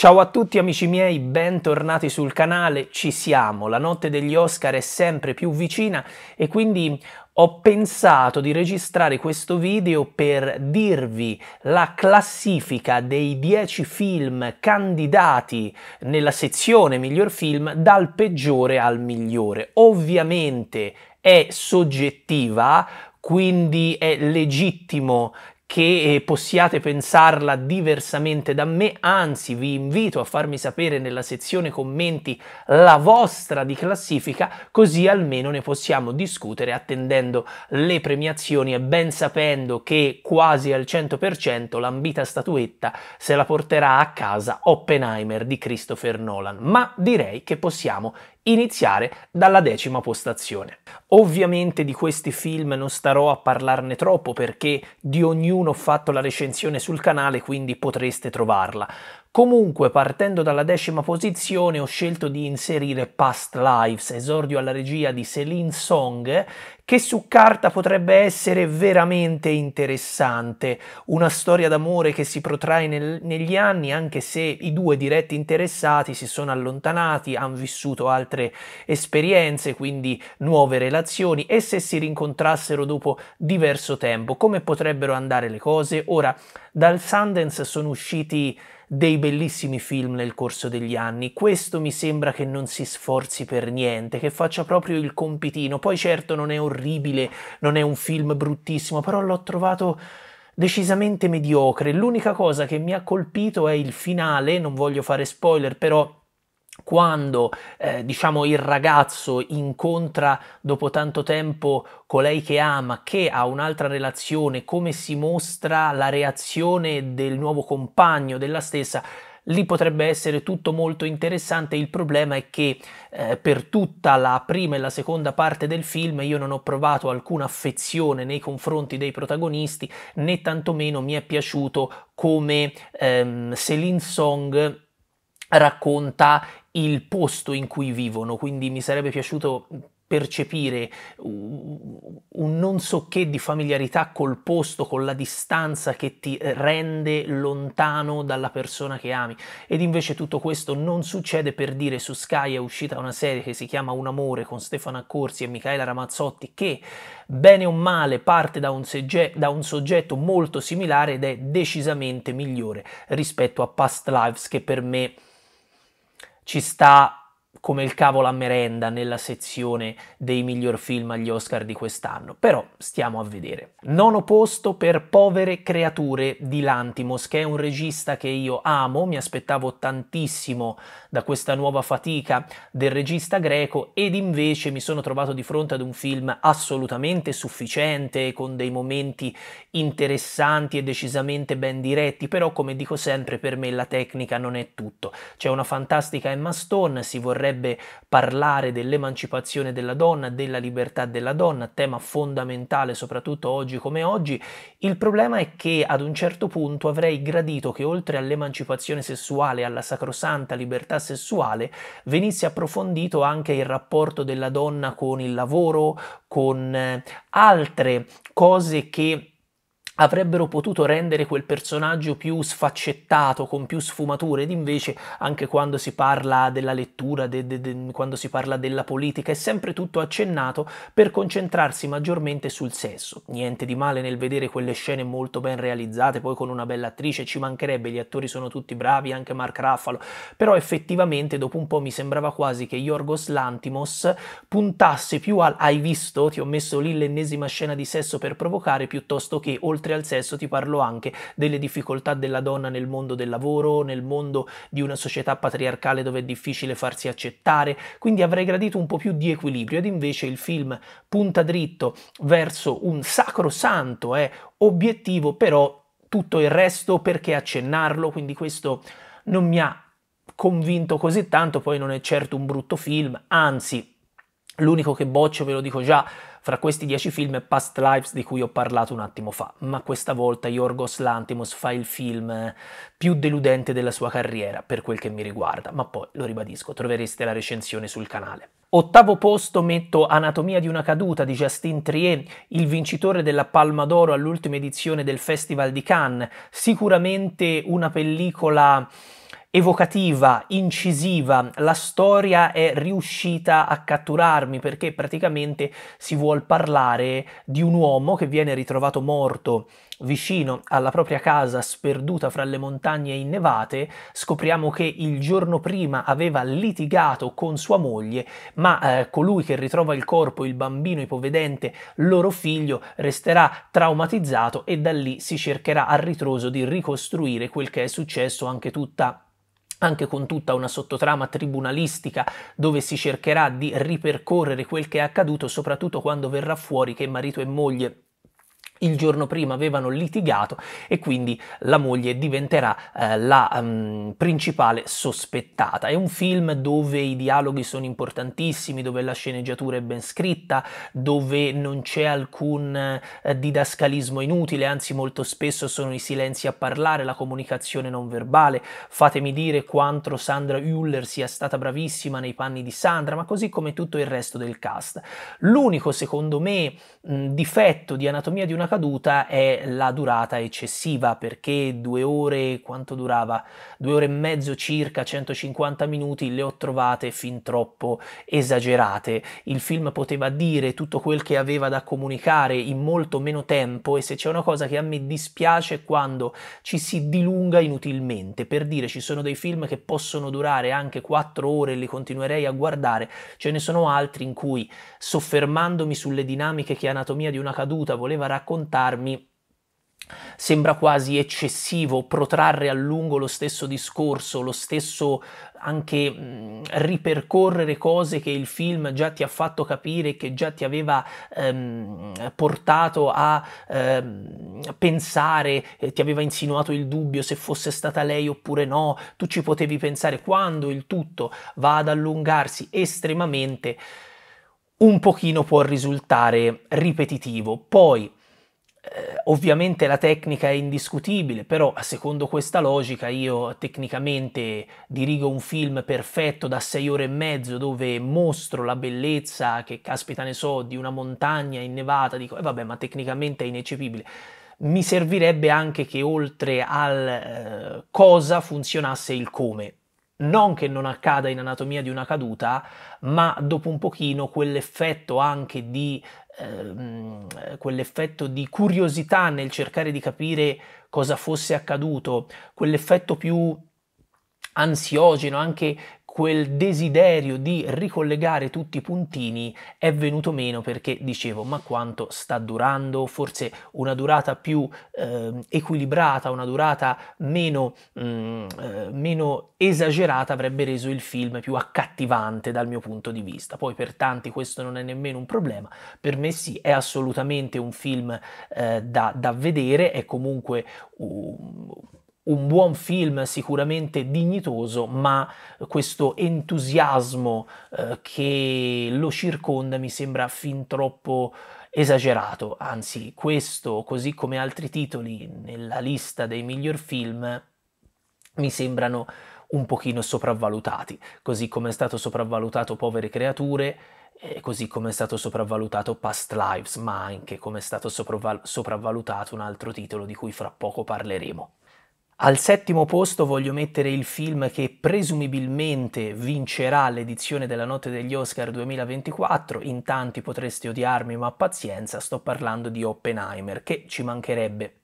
Ciao a tutti amici miei, bentornati sul canale, ci siamo, la notte degli Oscar è sempre più vicina e quindi ho pensato di registrare questo video per dirvi la classifica dei 10 film candidati nella sezione miglior film dal peggiore al migliore. Ovviamente è soggettiva, quindi è legittimo che eh, possiate pensarla diversamente da me, anzi vi invito a farmi sapere nella sezione commenti la vostra di classifica, così almeno ne possiamo discutere attendendo le premiazioni e ben sapendo che quasi al 100% l'ambita statuetta se la porterà a casa Oppenheimer di Christopher Nolan. Ma direi che possiamo iniziare dalla decima postazione. Ovviamente di questi film non starò a parlarne troppo perché di ognuno ho fatto la recensione sul canale, quindi potreste trovarla. Comunque, partendo dalla decima posizione, ho scelto di inserire Past Lives, esordio alla regia di Celine Song, che su carta potrebbe essere veramente interessante. Una storia d'amore che si protrae nel, negli anni, anche se i due diretti interessati si sono allontanati, hanno vissuto altre esperienze, quindi nuove relazioni, e se si rincontrassero dopo diverso tempo, come potrebbero andare le cose? Ora, dal Sundance sono usciti dei bellissimi film nel corso degli anni. Questo mi sembra che non si sforzi per niente, che faccia proprio il compitino. Poi certo non è orribile, non è un film bruttissimo, però l'ho trovato decisamente mediocre. L'unica cosa che mi ha colpito è il finale, non voglio fare spoiler, però quando eh, diciamo il ragazzo incontra dopo tanto tempo colei che ama, che ha un'altra relazione, come si mostra la reazione del nuovo compagno della stessa, lì potrebbe essere tutto molto interessante. Il problema è che eh, per tutta la prima e la seconda parte del film io non ho provato alcuna affezione nei confronti dei protagonisti, né tantomeno mi è piaciuto come ehm, Celine Song racconta il posto in cui vivono, quindi mi sarebbe piaciuto percepire un non so che di familiarità col posto, con la distanza che ti rende lontano dalla persona che ami. Ed invece tutto questo non succede per dire su Sky è uscita una serie che si chiama Un amore con Stefano Accorsi e Michaela Ramazzotti che bene o male parte da un, segge- da un soggetto molto similare ed è decisamente migliore rispetto a Past Lives che per me ci sta come il cavolo a merenda nella sezione dei miglior film agli Oscar di quest'anno, però stiamo a vedere. Nono posto per Povere creature di Lantimos, che è un regista che io amo, mi aspettavo tantissimo da questa nuova fatica del regista greco ed invece mi sono trovato di fronte ad un film assolutamente sufficiente, con dei momenti interessanti e decisamente ben diretti, però come dico sempre per me la tecnica non è tutto. C'è una fantastica Emma Stone, si vorrebbe vorrebbe parlare dell'emancipazione della donna, della libertà della donna, tema fondamentale soprattutto oggi come oggi. Il problema è che ad un certo punto avrei gradito che oltre all'emancipazione sessuale, alla sacrosanta libertà sessuale, venisse approfondito anche il rapporto della donna con il lavoro, con eh, altre cose che avrebbero potuto rendere quel personaggio più sfaccettato, con più sfumature, ed invece anche quando si parla della lettura, de, de, de, quando si parla della politica, è sempre tutto accennato per concentrarsi maggiormente sul sesso. Niente di male nel vedere quelle scene molto ben realizzate, poi con una bella attrice, ci mancherebbe, gli attori sono tutti bravi, anche Mark Raffalo, però effettivamente dopo un po' mi sembrava quasi che Yorgos Lantimos puntasse più al hai visto, ti ho messo lì l'ennesima scena di sesso per provocare, piuttosto che oltre oltre al sesso ti parlo anche delle difficoltà della donna nel mondo del lavoro, nel mondo di una società patriarcale dove è difficile farsi accettare, quindi avrei gradito un po' più di equilibrio ed invece il film punta dritto verso un sacrosanto, eh, obiettivo, però tutto il resto perché accennarlo, quindi questo non mi ha convinto così tanto, poi non è certo un brutto film, anzi l'unico che boccio ve lo dico già fra questi dieci film Past Lives di cui ho parlato un attimo fa, ma questa volta Yorgos Lantimos fa il film eh, più deludente della sua carriera per quel che mi riguarda, ma poi lo ribadisco, trovereste la recensione sul canale. Ottavo posto metto Anatomia di una caduta di Justin Trier, il vincitore della Palma d'Oro all'ultima edizione del Festival di Cannes, sicuramente una pellicola evocativa, incisiva, la storia è riuscita a catturarmi perché praticamente si vuol parlare di un uomo che viene ritrovato morto vicino alla propria casa sperduta fra le montagne innevate, scopriamo che il giorno prima aveva litigato con sua moglie, ma eh, colui che ritrova il corpo, il bambino ipovedente, loro figlio, resterà traumatizzato e da lì si cercherà a ritroso di ricostruire quel che è successo anche tutta anche con tutta una sottotrama tribunalistica dove si cercherà di ripercorrere quel che è accaduto, soprattutto quando verrà fuori che marito e moglie il giorno prima avevano litigato e quindi la moglie diventerà eh, la um, principale sospettata. È un film dove i dialoghi sono importantissimi, dove la sceneggiatura è ben scritta, dove non c'è alcun eh, didascalismo inutile, anzi molto spesso sono i silenzi a parlare, la comunicazione non verbale. Fatemi dire quanto Sandra Hüller sia stata bravissima nei panni di Sandra, ma così come tutto il resto del cast. L'unico, secondo me, mh, difetto di Anatomia di una caduta è la durata eccessiva perché due ore, quanto durava? Due ore e mezzo circa, 150 minuti, le ho trovate fin troppo esagerate. Il film poteva dire tutto quel che aveva da comunicare in molto meno tempo e se c'è una cosa che a me dispiace è quando ci si dilunga inutilmente. Per dire ci sono dei film che possono durare anche quattro ore e li continuerei a guardare, ce ne sono altri in cui soffermandomi sulle dinamiche che Anatomia di una caduta voleva raccontare, raccontarmi Sembra quasi eccessivo protrarre a lungo lo stesso discorso, lo stesso anche mh, ripercorrere cose che il film già ti ha fatto capire, che già ti aveva ehm, portato a ehm, pensare, eh, ti aveva insinuato il dubbio se fosse stata lei oppure no, tu ci potevi pensare quando il tutto va ad allungarsi estremamente un pochino può risultare ripetitivo. Poi eh, ovviamente la tecnica è indiscutibile, però secondo questa logica io tecnicamente dirigo un film perfetto da sei ore e mezzo dove mostro la bellezza che caspita ne so di una montagna innevata, dico e eh vabbè ma tecnicamente è ineccepibile. Mi servirebbe anche che oltre al eh, cosa funzionasse il come, non che non accada in anatomia di una caduta, ma dopo un pochino quell'effetto anche di, ehm, quell'effetto di curiosità nel cercare di capire cosa fosse accaduto, quell'effetto più ansiogeno, anche quel desiderio di ricollegare tutti i puntini è venuto meno perché dicevo ma quanto sta durando forse una durata più eh, equilibrata una durata meno, mh, mm, eh, meno esagerata avrebbe reso il film più accattivante dal mio punto di vista poi per tanti questo non è nemmeno un problema per me sì è assolutamente un film eh, da, da, vedere è comunque uh, un buon film sicuramente dignitoso, ma questo entusiasmo eh, che lo circonda mi sembra fin troppo esagerato, anzi questo, così come altri titoli nella lista dei miglior film, mi sembrano un pochino sopravvalutati, così come è stato sopravvalutato Povere Creature, eh, così come è stato sopravvalutato Past Lives, ma anche come è stato sopravvalutato un altro titolo di cui fra poco parleremo. Al settimo posto voglio mettere il film che presumibilmente vincerà l'edizione della Notte degli Oscar 2024. In tanti potreste odiarmi, ma pazienza, sto parlando di Oppenheimer, che ci mancherebbe.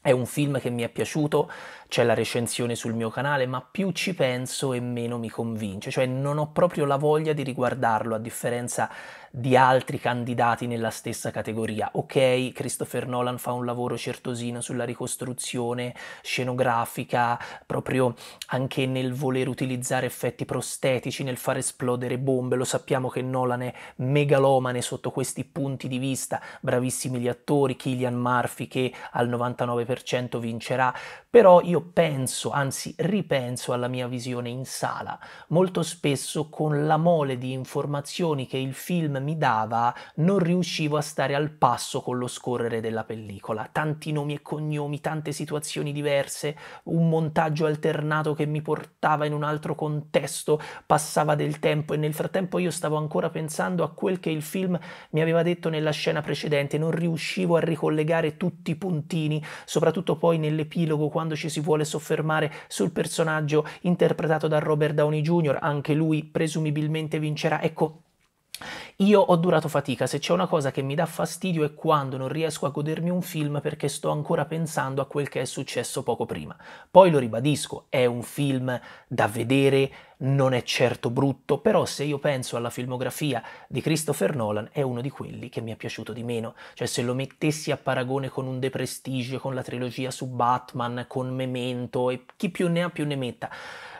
È un film che mi è piaciuto, c'è la recensione sul mio canale, ma più ci penso e meno mi convince, cioè non ho proprio la voglia di riguardarlo, a differenza di altri candidati nella stessa categoria. Ok, Christopher Nolan fa un lavoro certosino sulla ricostruzione scenografica, proprio anche nel voler utilizzare effetti prostetici, nel far esplodere bombe. Lo sappiamo che Nolan è megalomane sotto questi punti di vista, bravissimi gli attori, Killian Murphy che al 99% vincerà, però io penso, anzi ripenso alla mia visione in sala, molto spesso con la mole di informazioni che il film mi dava non riuscivo a stare al passo con lo scorrere della pellicola. Tanti nomi e cognomi, tante situazioni diverse, un montaggio alternato che mi portava in un altro contesto, passava del tempo e nel frattempo io stavo ancora pensando a quel che il film mi aveva detto nella scena precedente, non riuscivo a ricollegare tutti i puntini, soprattutto poi nell'epilogo quando ci si vuole soffermare sul personaggio interpretato da Robert Downey Jr., anche lui presumibilmente vincerà. Ecco, io ho durato fatica, se c'è una cosa che mi dà fastidio è quando non riesco a godermi un film perché sto ancora pensando a quel che è successo poco prima. Poi lo ribadisco, è un film da vedere non è certo brutto, però se io penso alla filmografia di Christopher Nolan è uno di quelli che mi è piaciuto di meno, cioè se lo mettessi a paragone con un De Prestige, con la trilogia su Batman, con Memento e chi più ne ha più ne metta,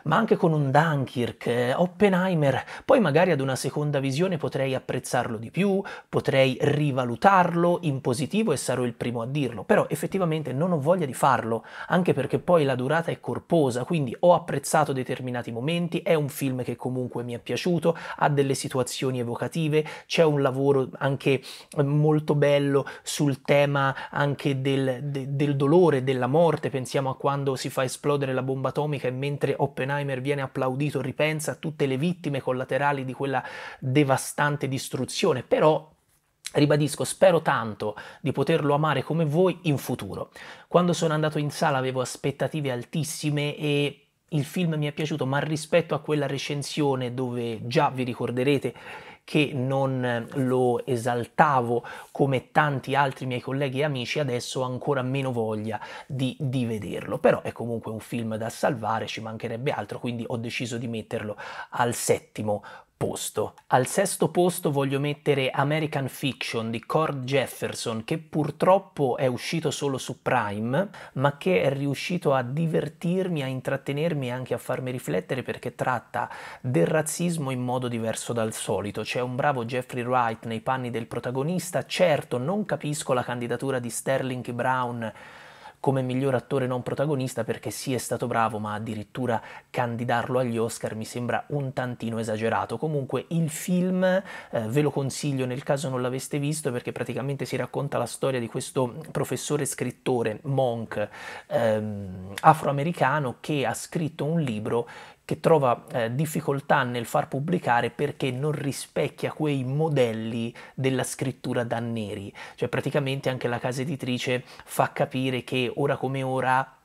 ma anche con un Dunkirk, eh, Oppenheimer, poi magari ad una seconda visione potrei apprezzarlo di più, potrei rivalutarlo in positivo e sarò il primo a dirlo, però effettivamente non ho voglia di farlo, anche perché poi la durata è corposa, quindi ho apprezzato determinati momenti, è un film che comunque mi è piaciuto, ha delle situazioni evocative, c'è un lavoro anche eh, molto bello sul tema anche del, de, del dolore, della morte, pensiamo a quando si fa esplodere la bomba atomica e mentre Oppenheimer viene applaudito ripensa a tutte le vittime collaterali di quella devastante distruzione, però Ribadisco, spero tanto di poterlo amare come voi in futuro. Quando sono andato in sala avevo aspettative altissime e il film mi è piaciuto, ma rispetto a quella recensione dove già vi ricorderete che non eh, lo esaltavo come tanti altri miei colleghi e amici, adesso ho ancora meno voglia di, di, vederlo. Però è comunque un film da salvare, ci mancherebbe altro, quindi ho deciso di metterlo al settimo posto. Al sesto posto voglio mettere American Fiction di Cord Jefferson, che purtroppo è uscito solo su Prime, ma che è riuscito a divertirmi, a intrattenermi e anche a farmi riflettere perché tratta del razzismo in modo diverso dal solito. C'è un bravo Jeffrey Wright nei panni del protagonista, certo non capisco la candidatura di Sterling Brown come miglior attore non protagonista perché sì è stato bravo, ma addirittura candidarlo agli Oscar mi sembra un tantino esagerato. Comunque il film eh, ve lo consiglio nel caso non l'aveste visto perché praticamente si racconta la storia di questo professore scrittore, Monk, ehm, afroamericano che ha scritto un libro che trova eh, difficoltà nel far pubblicare perché non rispecchia quei modelli della scrittura da neri. Cioè praticamente anche la casa editrice fa capire che ora come ora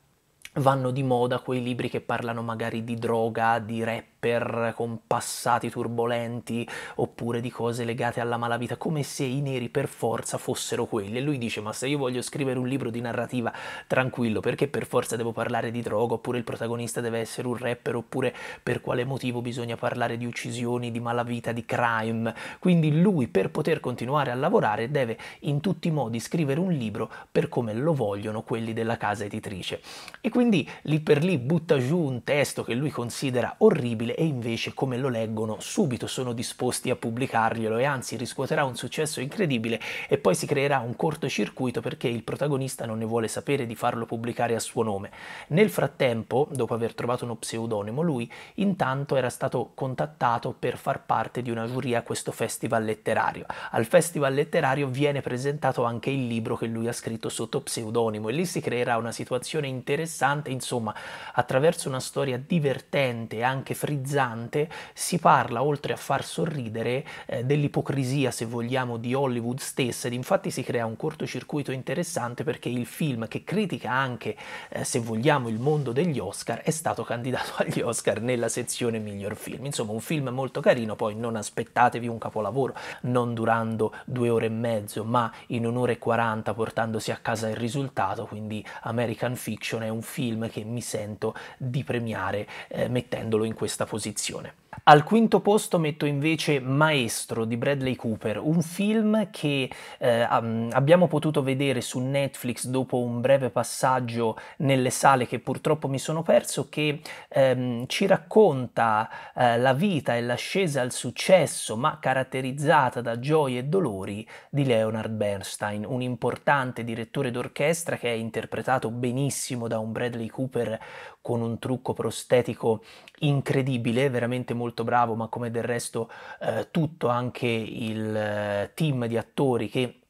vanno di moda quei libri che parlano magari di droga, di rap per compassati turbolenti oppure di cose legate alla malavita, come se i neri per forza fossero quelli. E lui dice: Ma se io voglio scrivere un libro di narrativa tranquillo, perché per forza devo parlare di droga, oppure il protagonista deve essere un rapper, oppure per quale motivo bisogna parlare di uccisioni, di malavita, di crime. Quindi lui per poter continuare a lavorare deve in tutti i modi scrivere un libro per come lo vogliono quelli della casa editrice. E quindi lì per lì butta giù un testo che lui considera orribile e invece come lo leggono subito sono disposti a pubblicarglielo e anzi riscuoterà un successo incredibile e poi si creerà un cortocircuito perché il protagonista non ne vuole sapere di farlo pubblicare a suo nome. Nel frattempo, dopo aver trovato uno pseudonimo, lui intanto era stato contattato per far parte di una giuria a questo festival letterario. Al festival letterario viene presentato anche il libro che lui ha scritto sotto pseudonimo e lì si creerà una situazione interessante, insomma, attraverso una storia divertente e anche frizzante polemizzante, si parla, oltre a far sorridere, eh, dell'ipocrisia, se vogliamo, di Hollywood stessa ed infatti si crea un cortocircuito interessante perché il film che critica anche, eh, se vogliamo, il mondo degli Oscar è stato candidato agli Oscar nella sezione miglior film. Insomma, un film molto carino, poi non aspettatevi un capolavoro, non durando due ore e mezzo, ma in un'ora e quaranta portandosi a casa il risultato, quindi American Fiction è un film che mi sento di premiare eh, mettendolo in questa posizione. Al quinto posto metto invece Maestro di Bradley Cooper, un film che eh, abbiamo potuto vedere su Netflix dopo un breve passaggio nelle sale che purtroppo mi sono perso, che ehm, ci racconta eh, la vita e l'ascesa al successo, ma caratterizzata da gioie e dolori, di Leonard Bernstein, un importante direttore d'orchestra che è interpretato benissimo da un Bradley Cooper con un trucco prostetico incredibile, veramente molto molto bravo, ma come del resto eh, tutto anche il eh, team di attori che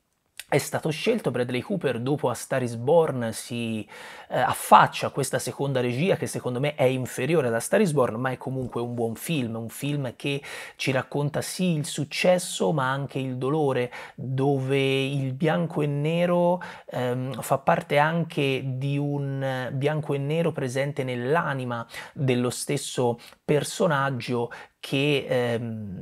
è stato scelto Bradley Cooper dopo A Star is Born si eh, affaccia a questa seconda regia che secondo me è inferiore ad A Star is Born ma è comunque un buon film, un film che ci racconta sì il successo ma anche il dolore dove il bianco e nero ehm, fa parte anche di un bianco e nero presente nell'anima dello stesso personaggio che ehm,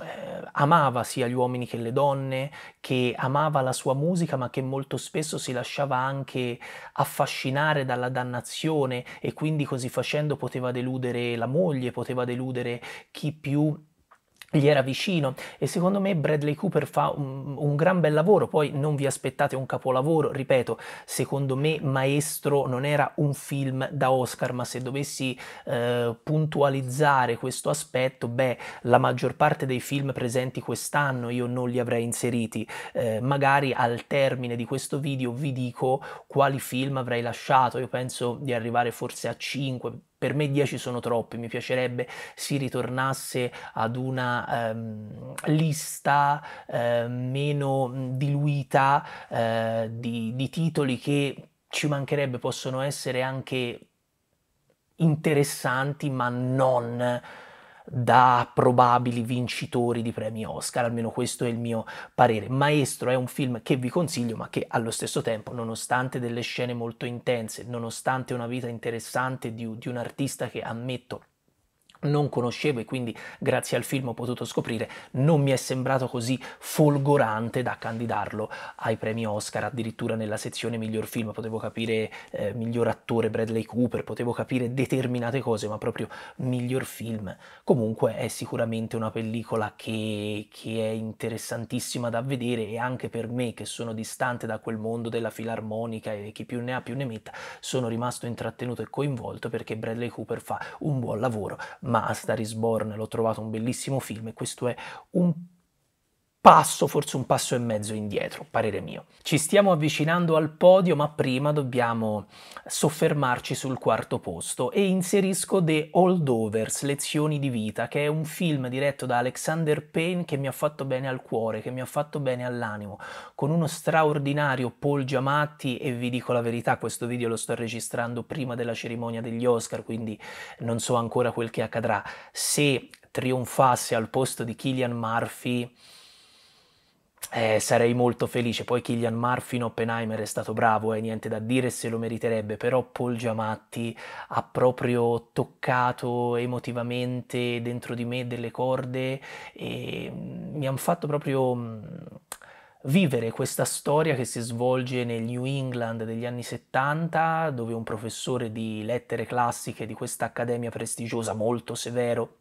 eh, amava sia gli uomini che le donne, che amava la sua musica ma che molto spesso si lasciava anche affascinare dalla dannazione e quindi così facendo poteva deludere la moglie, poteva deludere chi più gli era vicino e secondo me Bradley Cooper fa un, un, gran bel lavoro, poi non vi aspettate un capolavoro, ripeto, secondo me Maestro non era un film da Oscar, ma se dovessi eh, puntualizzare questo aspetto, beh, la maggior parte dei film presenti quest'anno io non li avrei inseriti, eh, magari al termine di questo video vi dico quali film avrei lasciato, io penso di arrivare forse a 5 per me 10 sono troppi, mi piacerebbe si ritornasse ad una ehm, lista eh, meno diluita eh, di, di titoli che ci mancherebbe, possono essere anche interessanti ma non da probabili vincitori di premi Oscar, almeno questo è il mio parere. Maestro è un film che vi consiglio, ma che allo stesso tempo, nonostante delle scene molto intense, nonostante una vita interessante di, di un artista che ammetto non conoscevo e quindi grazie al film ho potuto scoprire, non mi è sembrato così folgorante da candidarlo ai premi Oscar, addirittura nella sezione miglior film potevo capire eh, miglior attore Bradley Cooper, potevo capire determinate cose, ma proprio miglior film. Comunque è sicuramente una pellicola che, che è interessantissima da vedere e anche per me che sono distante da quel mondo della filarmonica e chi più ne ha più ne metta, sono rimasto intrattenuto e coinvolto perché Bradley Cooper fa un buon lavoro ma Astar Born l'ho trovato un bellissimo film e questo è un passo, forse un passo e mezzo indietro, parere mio. Ci stiamo avvicinando al podio, ma prima dobbiamo soffermarci sul quarto posto e inserisco The Holdovers, Lezioni di vita, che è un film diretto da Alexander Payne che mi ha fatto bene al cuore, che mi ha fatto bene all'animo, con uno straordinario Paul Giamatti e vi dico la verità, questo video lo sto registrando prima della cerimonia degli Oscar, quindi non so ancora quel che accadrà. Se trionfasse al posto di Killian Murphy, eh, sarei molto felice. Poi Killian Murphy in Oppenheimer è stato bravo, e eh, niente da dire se lo meriterebbe, però Paul Giamatti ha proprio toccato emotivamente dentro di me delle corde e mm, mi hanno fatto proprio mm, vivere questa storia che si svolge nel New England degli anni 70, dove un professore di lettere classiche di questa accademia prestigiosa molto severo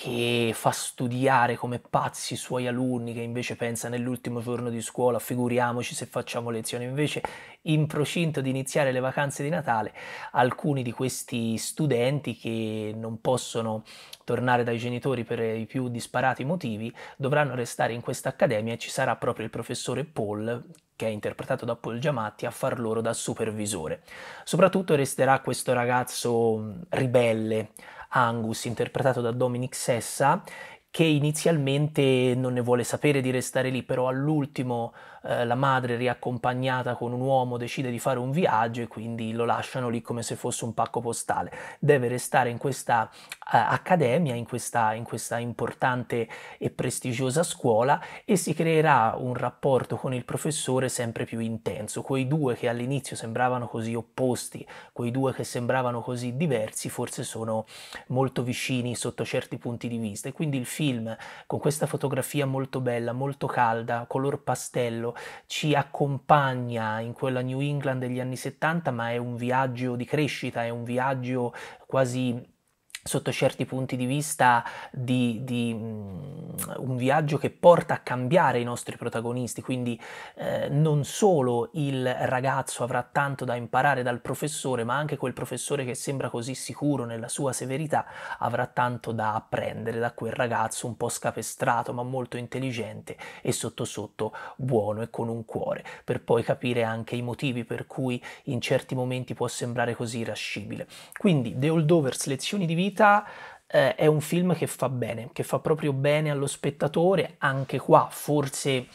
che fa studiare come pazzi i suoi alunni che invece pensa nell'ultimo giorno di scuola, figuriamoci se facciamo lezioni. Invece, in procinto di iniziare le vacanze di Natale, alcuni di questi studenti che non possono tornare dai genitori per i più disparati motivi, dovranno restare in questa accademia e ci sarà proprio il professore Paul che è interpretato da Paul Giamatti, a far loro da supervisore. Soprattutto resterà questo ragazzo mm, ribelle, Angus, interpretato da Dominic Sessa, che inizialmente non ne vuole sapere di restare lì, però all'ultimo eh, la madre riaccompagnata con un uomo decide di fare un viaggio e quindi lo lasciano lì come se fosse un pacco postale. Deve restare in questa eh, accademia, in questa, in questa importante e prestigiosa scuola e si creerà un rapporto con il professore sempre più intenso. Quei due che all'inizio sembravano così opposti, quei due che sembravano così diversi, forse sono molto vicini sotto certi punti di vista. E quindi il film, con questa fotografia molto bella, molto calda, color pastello, ci accompagna in quella New England degli anni 70, ma è un viaggio di crescita, è un viaggio quasi sotto certi punti di vista di, di um, un viaggio che porta a cambiare i nostri protagonisti, quindi eh, non solo il ragazzo avrà tanto da imparare dal professore, ma anche quel professore che sembra così sicuro nella sua severità avrà tanto da apprendere da quel ragazzo un po' scapestrato ma molto intelligente e sotto sotto buono e con un cuore, per poi capire anche i motivi per cui in certi momenti può sembrare così irascibile. Quindi The Holdovers, lezioni di vita, verità eh, è un film che fa bene, che fa proprio bene allo spettatore, anche qua forse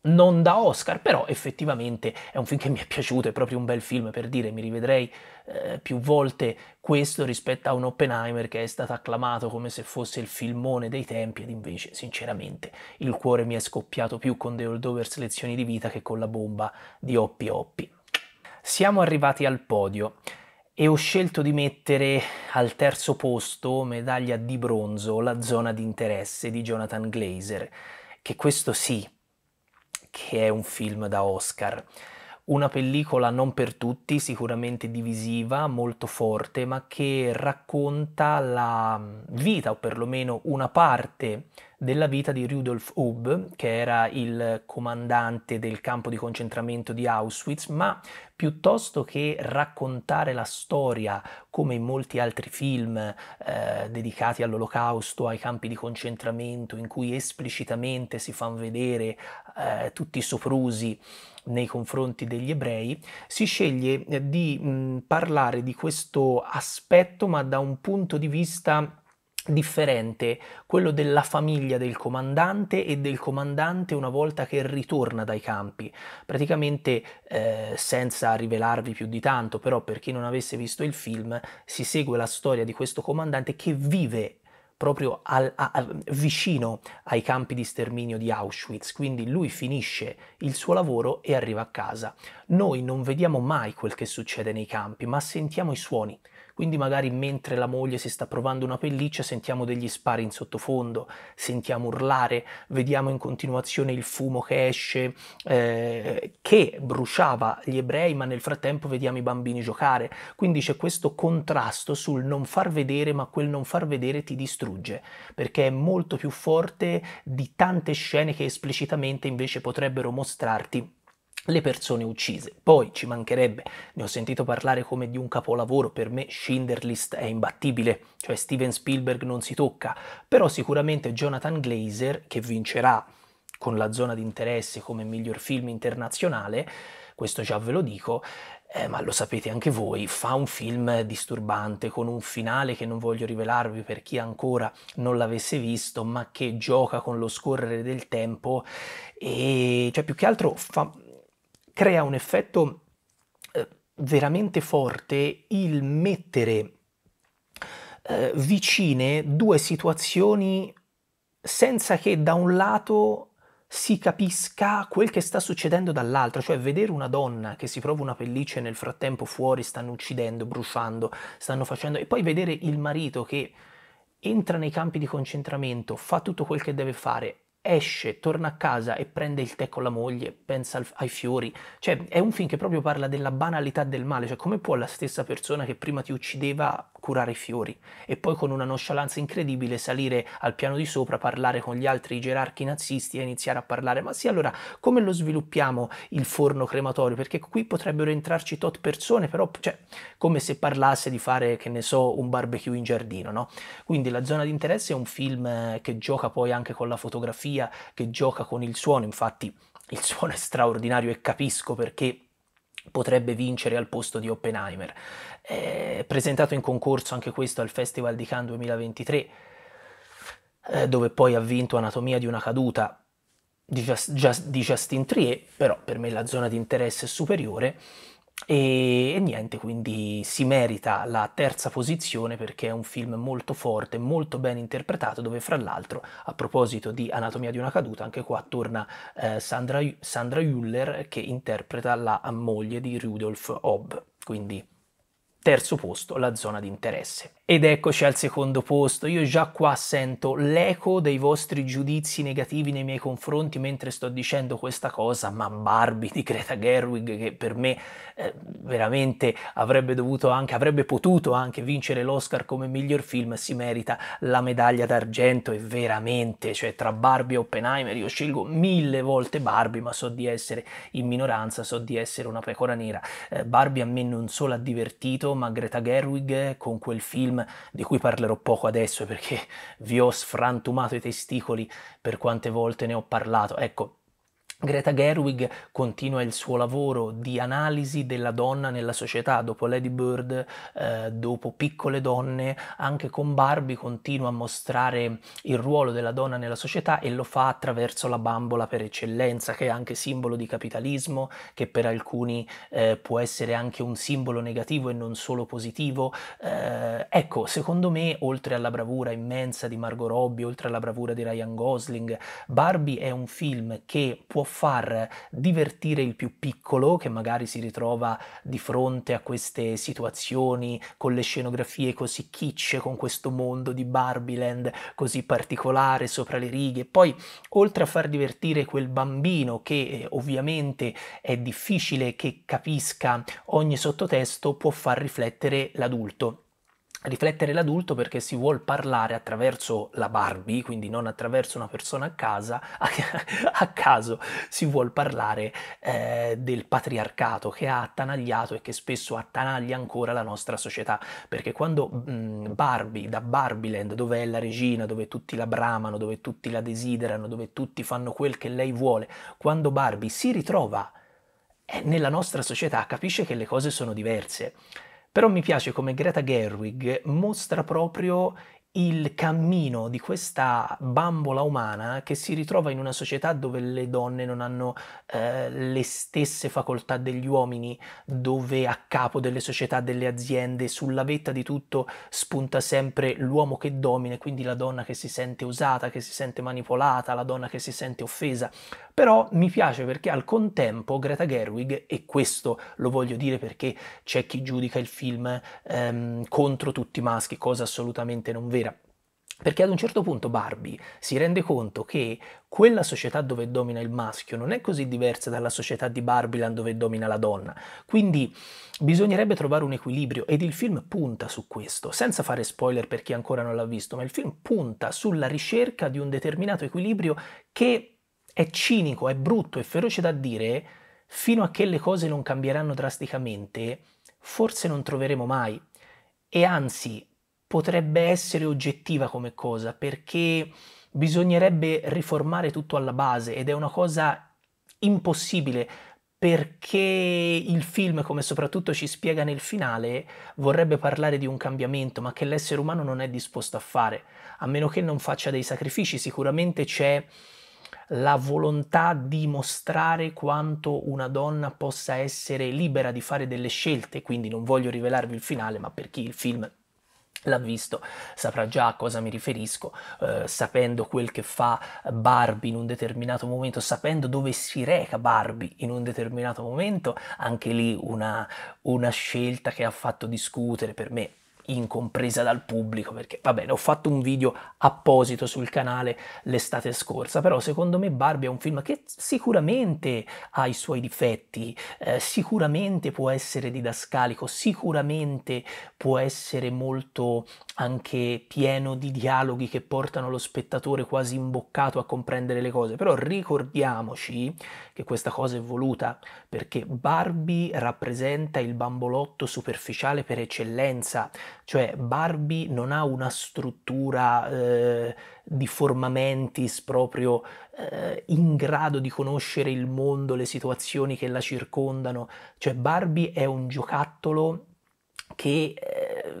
non da Oscar, però effettivamente è un film che mi è piaciuto, è proprio un bel film per dire, mi rivedrei eh, più volte questo rispetto a un Oppenheimer che è stato acclamato come se fosse il filmone dei tempi ed invece sinceramente il cuore mi è scoppiato più con The Old Holdovers Lezioni di Vita che con la bomba di Oppi Oppi. Siamo arrivati al podio e ho scelto di mettere al terzo posto, medaglia di bronzo, la zona di interesse di Jonathan Glazer, che questo sì, che è un film da Oscar. Una pellicola non per tutti, sicuramente divisiva, molto forte, ma che racconta la vita o perlomeno una parte della vita di Rudolf Hub, che era il comandante del campo di concentramento di Auschwitz, ma piuttosto che raccontare la storia come in molti altri film eh, dedicati all'olocausto, ai campi di concentramento, in cui esplicitamente si fanno vedere eh, tutti i soprusi nei confronti degli ebrei, si sceglie eh, di mh, parlare di questo aspetto ma da un punto di vista differente quello della famiglia del comandante e del comandante una volta che ritorna dai campi. Praticamente, eh, senza rivelarvi più di tanto, però per chi non avesse visto il film, si segue la storia di questo comandante che vive proprio al, a, a, vicino ai campi di sterminio di Auschwitz, quindi lui finisce il suo lavoro e arriva a casa. Noi non vediamo mai quel che succede nei campi, ma sentiamo i suoni. Quindi magari mentre la moglie si sta provando una pelliccia sentiamo degli spari in sottofondo, sentiamo urlare, vediamo in continuazione il fumo che esce, eh, che bruciava gli ebrei, ma nel frattempo vediamo i bambini giocare. Quindi c'è questo contrasto sul non far vedere, ma quel non far vedere ti distrugge, perché è molto più forte di tante scene che esplicitamente invece potrebbero mostrarti le persone uccise. Poi ci mancherebbe, ne ho sentito parlare come di un capolavoro, per me Schindler List è imbattibile, cioè Steven Spielberg non si tocca, però sicuramente Jonathan Glazer, che vincerà con la zona di interesse come miglior film internazionale, questo già ve lo dico, eh, ma lo sapete anche voi, fa un film disturbante, con un finale che non voglio rivelarvi per chi ancora non l'avesse visto, ma che gioca con lo scorrere del tempo e cioè più che altro fa crea un effetto eh, veramente forte il mettere eh, vicine due situazioni senza che da un lato si capisca quel che sta succedendo dall'altro, cioè vedere una donna che si prova una pelliccia e nel frattempo fuori stanno uccidendo, bruciando, stanno facendo, e poi vedere il marito che entra nei campi di concentramento, fa tutto quel che deve fare, esce, torna a casa e prende il tè con la moglie, pensa al, ai fiori. Cioè, è un film che proprio parla della banalità del male, cioè come può la stessa persona che prima ti uccideva curare i fiori e poi con una nonchalance incredibile salire al piano di sopra, parlare con gli altri gerarchi nazisti e iniziare a parlare ma sì allora come lo sviluppiamo il forno crematorio perché qui potrebbero entrarci tot persone però cioè come se parlasse di fare che ne so un barbecue in giardino no? Quindi la zona di interesse è un film eh, che gioca poi anche con la fotografia, che gioca con il suono, infatti il suono è straordinario e capisco perché potrebbe vincere al posto di Oppenheimer eh, presentato in concorso anche questo al Festival di Cannes 2023, eh, dove poi ha vinto Anatomia di una caduta di, Just, Just, di Justin Trier, però per me la zona di interesse è superiore. E, e, niente, quindi si merita la terza posizione perché è un film molto forte, molto ben interpretato, dove fra l'altro, a proposito di Anatomia di una caduta, anche qua torna eh, Sandra, Sandra Hüller che interpreta la moglie di Rudolf Hobb. Quindi Terzo posto, la zona di interesse. Ed eccoci al secondo posto, io già qua sento l'eco dei vostri giudizi negativi nei miei confronti mentre sto dicendo questa cosa, ma Barbie di Greta Gerwig che per me eh, veramente avrebbe dovuto anche, avrebbe potuto anche vincere l'Oscar come miglior film, si merita la medaglia d'argento e veramente, cioè tra Barbie e Oppenheimer io scelgo mille volte Barbie, ma so di essere in minoranza, so di essere una pecora nera. Eh, Barbie a me non solo ha divertito, ma Greta Gerwig eh, con quel film di cui parlerò poco adesso perché vi ho sfrantumato i testicoli per quante volte ne ho parlato. Ecco, Greta Gerwig continua il suo lavoro di analisi della donna nella società, dopo Lady Bird, eh, dopo Piccole donne, anche con Barbie continua a mostrare il ruolo della donna nella società e lo fa attraverso la bambola per eccellenza, che è anche simbolo di capitalismo, che per alcuni eh, può essere anche un simbolo negativo e non solo positivo. Eh, ecco, secondo me, oltre alla bravura immensa di Margot Robbie, oltre alla bravura di Ryan Gosling, Barbie è un film che può far divertire il più piccolo che magari si ritrova di fronte a queste situazioni con le scenografie così kitsch, con questo mondo di Barbieland così particolare sopra le righe. Poi, oltre a far divertire quel bambino che eh, ovviamente è difficile che capisca ogni sottotesto, può far riflettere l'adulto riflettere l'adulto perché si vuole parlare attraverso la Barbie, quindi non attraverso una persona a casa, a, caso si vuole parlare eh, del patriarcato che ha attanagliato e che spesso attanaglia ancora la nostra società, perché quando mh, mm, Barbie, da Barbiland, dove è la regina, dove tutti la bramano, dove tutti la desiderano, dove tutti fanno quel che lei vuole, quando Barbie si ritrova eh, nella nostra società capisce che le cose sono diverse però mi piace come Greta Gerwig mostra proprio il cammino di questa bambola umana che si ritrova in una società dove le donne non hanno eh, le stesse facoltà degli uomini, dove a capo delle società, delle aziende, sulla vetta di tutto spunta sempre l'uomo che domina, quindi la donna che si sente usata, che si sente manipolata, la donna che si sente offesa però mi piace perché al contempo Greta Gerwig, e questo lo voglio dire perché c'è chi giudica il film ehm, contro tutti i maschi, cosa assolutamente non vera, perché ad un certo punto Barbie si rende conto che quella società dove domina il maschio non è così diversa dalla società di Barbieland dove domina la donna. Quindi bisognerebbe trovare un equilibrio ed il film punta su questo, senza fare spoiler per chi ancora non l'ha visto, ma il film punta sulla ricerca di un determinato equilibrio che è cinico, è brutto, è feroce da dire, fino a che le cose non cambieranno drasticamente, forse non troveremo mai. E anzi, potrebbe essere oggettiva come cosa, perché bisognerebbe riformare tutto alla base ed è una cosa impossibile perché il film, come soprattutto ci spiega nel finale, vorrebbe parlare di un cambiamento, ma che l'essere umano non è disposto a fare, a meno che non faccia dei sacrifici. Sicuramente c'è la volontà di mostrare quanto una donna possa essere libera di fare delle scelte, quindi non voglio rivelarvi il finale, ma per chi il film l'ha visto saprà già a cosa mi riferisco, eh, sapendo quel che fa Barbie in un determinato momento, sapendo dove si reca Barbie in un determinato momento, anche lì una, una scelta che ha fatto discutere per me incompresa dal pubblico, perché va bene, ho fatto un video apposito sul canale l'estate scorsa, però secondo me Barbie è un film che sicuramente ha i suoi difetti, eh, sicuramente può essere didascalico, sicuramente può essere molto anche pieno di dialoghi che portano lo spettatore quasi imboccato a comprendere le cose, però ricordiamoci che questa cosa è voluta perché Barbie rappresenta il bambolotto superficiale per eccellenza, cioè Barbie non ha una struttura eh, di formamentis proprio eh, in grado di conoscere il mondo, le situazioni che la circondano. Cioè Barbie è un giocattolo che eh,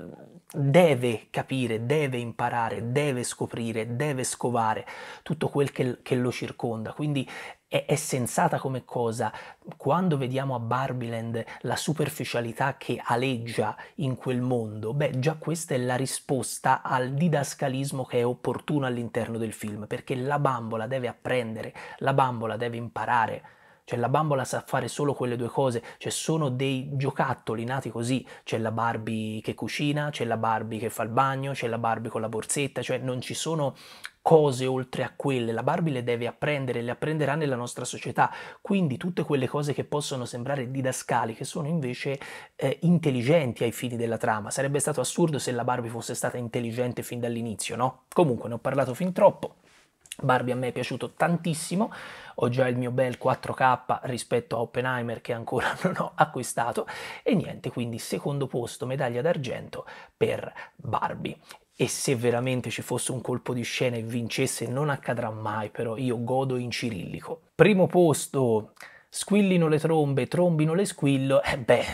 deve capire, deve imparare, deve scoprire, deve scovare tutto quel che, che lo circonda. Quindi è, è sensata come cosa. Quando vediamo a Barbiland la superficialità che aleggia in quel mondo, beh, già questa è la risposta al didascalismo che è opportuno all'interno del film, perché la bambola deve apprendere, la bambola deve imparare. Cioè la bambola sa fare solo quelle due cose, cioè sono dei giocattoli nati così, c'è la Barbie che cucina, c'è la Barbie che fa il bagno, c'è la Barbie con la borsetta, cioè non ci sono cose oltre a quelle, la Barbie le deve apprendere, le apprenderà nella nostra società, quindi tutte quelle cose che possono sembrare didascali, che sono invece eh, intelligenti ai fini della trama, sarebbe stato assurdo se la Barbie fosse stata intelligente fin dall'inizio, no? Comunque ne ho parlato fin troppo. Barbie a me è piaciuto tantissimo, ho già il mio bel 4K rispetto a Oppenheimer che ancora non ho acquistato e niente, quindi secondo posto medaglia d'argento per Barbie. E se veramente ci fosse un colpo di scena e vincesse, non accadrà mai, però io godo in cirillico. Primo posto, squillino le trombe, trombino le squillo, e eh beh,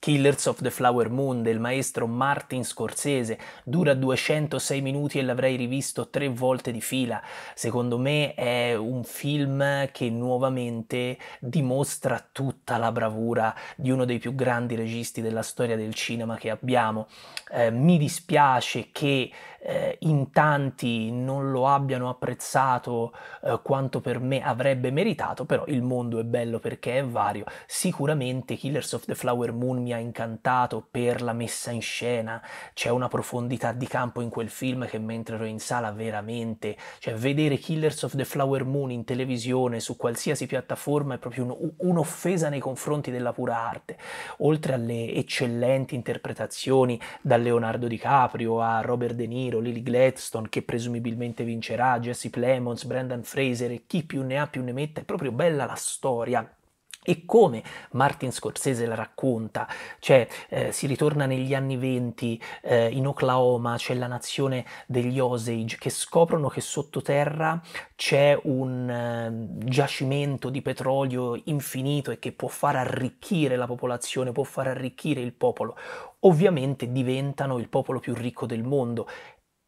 Killers of the Flower Moon del maestro Martin Scorsese dura 206 minuti e l'avrei rivisto tre volte di fila. Secondo me è un film che nuovamente dimostra tutta la bravura di uno dei più grandi registi della storia del cinema che abbiamo. Eh, mi dispiace che eh, in tanti non lo abbiano apprezzato eh, quanto per me avrebbe meritato, però il mondo è bello perché è vario. Sicuramente Killers of the Flower Moon mi ha incantato per la messa in scena, c'è una profondità di campo in quel film che mentre ero in sala veramente, cioè vedere Killers of the Flower Moon in televisione su qualsiasi piattaforma è proprio un, un'offesa nei confronti della pura arte, oltre alle eccellenti interpretazioni da Leonardo DiCaprio a Robert De Niro, Guerrero, Lily Gladstone che presumibilmente vincerà, Jesse Plemons, Brandon Fraser e chi più ne ha più ne metta, è proprio bella la storia e come Martin Scorsese la racconta, cioè eh, si ritorna negli anni venti eh, in Oklahoma, c'è la nazione degli Osage che scoprono che sottoterra c'è un eh, giacimento di petrolio infinito e che può far arricchire la popolazione, può far arricchire il popolo. Ovviamente diventano il popolo più ricco del mondo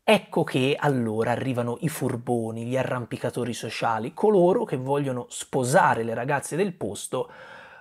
Ecco che allora arrivano i furboni, gli arrampicatori sociali, coloro che vogliono sposare le ragazze del posto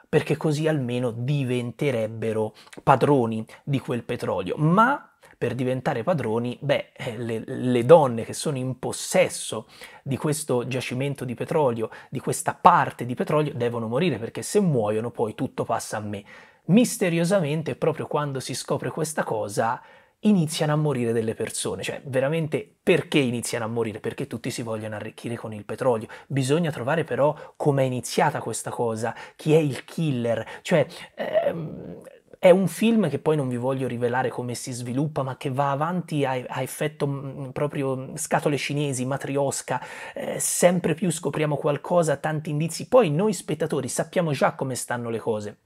perché così almeno diventerebbero padroni di quel petrolio. Ma per diventare padroni, beh, eh, le, le, donne che sono in possesso di questo giacimento di petrolio, di questa parte di petrolio, devono morire perché se muoiono poi tutto passa a me. Misteriosamente, proprio quando si scopre questa cosa, iniziano a morire delle persone, cioè veramente perché iniziano a morire? Perché tutti si vogliono arricchire con il petrolio. Bisogna trovare però come è iniziata questa cosa, chi è il killer, cioè ehm, è un film che poi non vi voglio rivelare come si sviluppa, ma che va avanti a, a effetto mh, mm, proprio scatole cinesi, matriosca, eh, sempre più scopriamo qualcosa, tanti indizi, poi noi spettatori sappiamo già come stanno le cose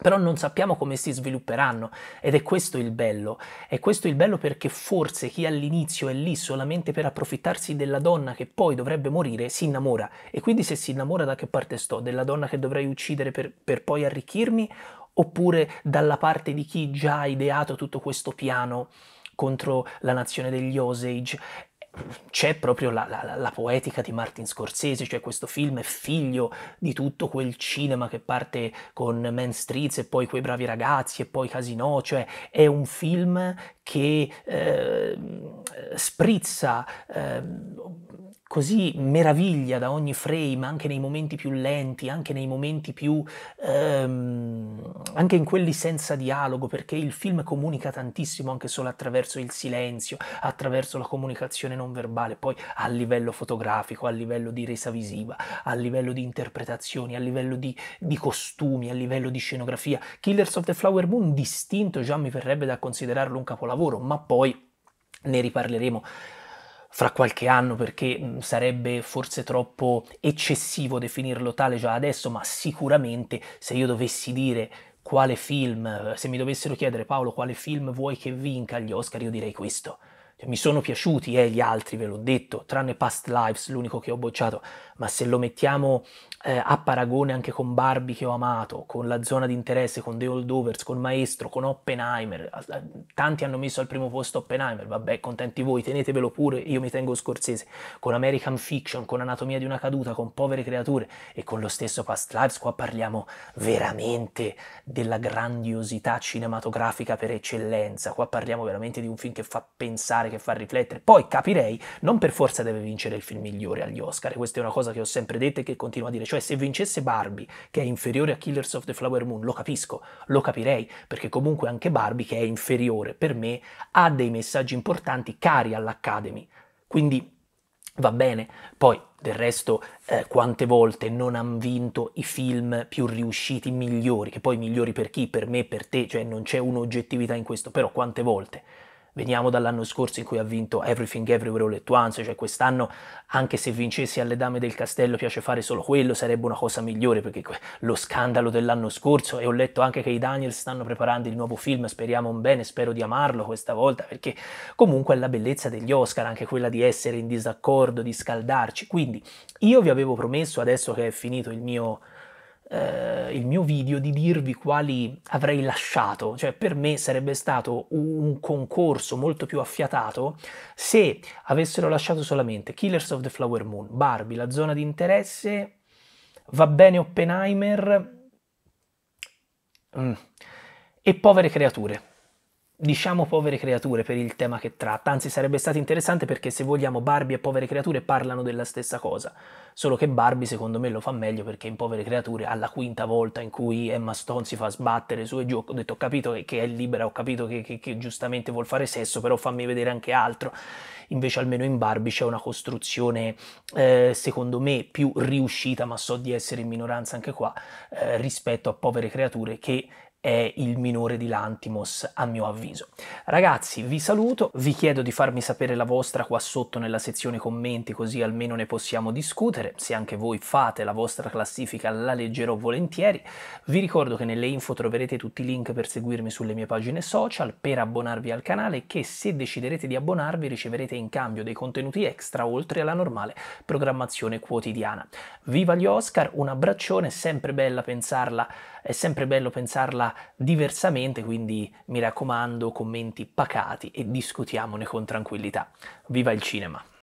però non sappiamo come si svilupperanno ed è questo il bello, è questo il bello perché forse chi all'inizio è lì solamente per approfittarsi della donna che poi dovrebbe morire si innamora e quindi se si innamora da che parte sto? Della donna che dovrei uccidere per, per poi arricchirmi oppure dalla parte di chi già ha ideato tutto questo piano contro la nazione degli Osage c'è proprio la, la, la, poetica di Martin Scorsese, cioè questo film è figlio di tutto quel cinema che parte con Man Streets e poi quei bravi ragazzi e poi Casino, cioè è un film che eh, sprizza eh, così meraviglia da ogni frame, anche nei momenti più lenti, anche nei momenti più ehm, anche in quelli senza dialogo, perché il film comunica tantissimo anche solo attraverso il silenzio, attraverso la comunicazione non verbale, poi a livello fotografico, a livello di resa visiva, a livello di interpretazioni, a livello di, di costumi, a livello di scenografia. Killers of the Flower Moon distinto già mi verrebbe da considerarlo un capolavoro, ma poi ne riparleremo fra qualche anno perché sarebbe forse troppo eccessivo definirlo tale già adesso, ma sicuramente se io dovessi dire quale film, se mi dovessero chiedere Paolo quale film vuoi che vinca agli Oscar, io direi questo. Cioè, mi sono piaciuti eh, gli altri, ve l'ho detto, tranne Past Lives, l'unico che ho bocciato, ma se lo mettiamo eh, a paragone anche con Barbie che ho amato, con La zona di interesse, con The Old Holdovers, con Maestro, con Oppenheimer, tanti hanno messo al primo posto Oppenheimer, vabbè, contenti voi, tenetevelo pure, io mi tengo Scorsese, con American Fiction, con Anatomia di una caduta, con Povere creature e con lo stesso Past Lives, qua parliamo veramente della grandiosità cinematografica per eccellenza, qua parliamo veramente di un film che fa pensare, che fa riflettere. Poi capirei, non per forza deve vincere il film migliore agli Oscar, questa è una cosa che ho sempre detto e che continuo a dire, cioè se vincesse Barbie, che è inferiore a Killers of the Flower Moon, lo capisco, lo capirei, perché comunque anche Barbie, che è inferiore per me, ha dei messaggi importanti cari all'Academy. Quindi va bene, poi del resto, eh, quante volte non hanno vinto i film più riusciti, migliori, che poi migliori per chi, per me, per te, cioè non c'è un'oggettività in questo, però quante volte Veniamo dall'anno scorso in cui ha vinto Everything Everywhere All At Once, cioè quest'anno anche se vincessi alle Dame del Castello piace fare solo quello sarebbe una cosa migliore perché lo scandalo dell'anno scorso e ho letto anche che i Daniels stanno preparando il nuovo film, speriamo un bene, spero di amarlo questa volta perché comunque è la bellezza degli Oscar anche quella di essere in disaccordo, di scaldarci. Quindi io vi avevo promesso adesso che è finito il mio eh, il mio video di dirvi quali avrei lasciato, cioè per me sarebbe stato un concorso molto più affiatato se avessero lasciato solamente Killers of the Flower Moon, Barbie, la zona di interesse, va bene Oppenheimer mm, e povere creature diciamo povere creature per il tema che tratta, anzi sarebbe stato interessante perché se vogliamo Barbie e povere creature parlano della stessa cosa, solo che Barbie secondo me lo fa meglio perché in povere creature alla quinta volta in cui Emma Stone si fa sbattere su e giù, ho detto ho capito che è libera, ho capito che, che, che giustamente vuol fare sesso, però fammi vedere anche altro, invece almeno in Barbie c'è una costruzione eh, secondo me più riuscita, ma so di essere in minoranza anche qua, eh, rispetto a povere creature che è il minore di Lantimos a mio avviso. Ragazzi vi saluto, vi chiedo di farmi sapere la vostra qua sotto nella sezione commenti così almeno ne possiamo discutere, se anche voi fate la vostra classifica la leggerò volentieri, vi ricordo che nelle info troverete tutti i link per seguirmi sulle mie pagine social, per abbonarvi al canale che se deciderete di abbonarvi riceverete in cambio dei contenuti extra oltre alla normale programmazione quotidiana. Viva gli Oscar, un abbraccione, sempre bella pensarla è sempre bello pensarla diversamente, quindi mi raccomando, commenti pacati e discutiamone con tranquillità. Viva il cinema!